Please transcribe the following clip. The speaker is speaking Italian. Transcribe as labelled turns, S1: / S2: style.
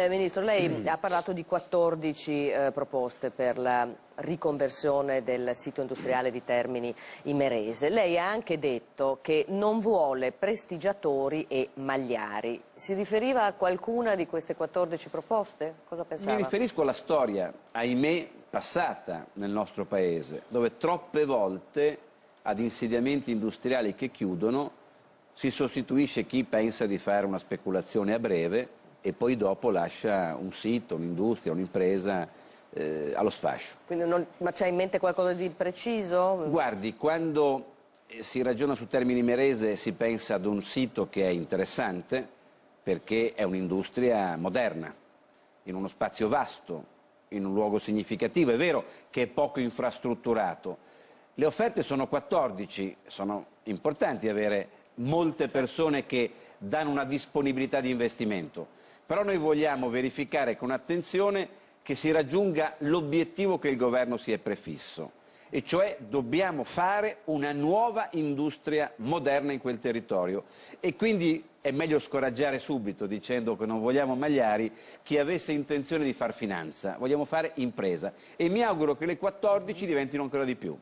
S1: Eh, Ministro, lei mm. ha parlato di 14 eh, proposte per la riconversione del sito industriale di Termini Imerese. Lei ha anche detto che non vuole prestigiatori e magliari. Si riferiva a qualcuna di queste 14 proposte? Cosa pensava? Mi riferisco
S2: alla storia, ahimè, passata nel nostro Paese, dove troppe volte ad insediamenti industriali che chiudono si sostituisce chi pensa di fare una speculazione a breve e poi dopo lascia un sito, un'industria, un'impresa eh, allo sfascio.
S1: Non, ma c'è in mente qualcosa di preciso?
S2: Guardi, quando eh, si ragiona su termini merese si pensa ad un sito che è interessante perché è un'industria moderna, in uno spazio vasto, in un luogo significativo. È vero che è poco infrastrutturato. Le offerte sono 14, sono importanti avere molte persone che danno una disponibilità di investimento, però noi vogliamo verificare con attenzione che si raggiunga l'obiettivo che il governo si è prefisso e cioè dobbiamo fare una nuova industria moderna in quel territorio e quindi è meglio scoraggiare subito dicendo che non vogliamo magliari chi avesse intenzione di far finanza, vogliamo fare impresa e mi auguro che le 14 diventino ancora di più.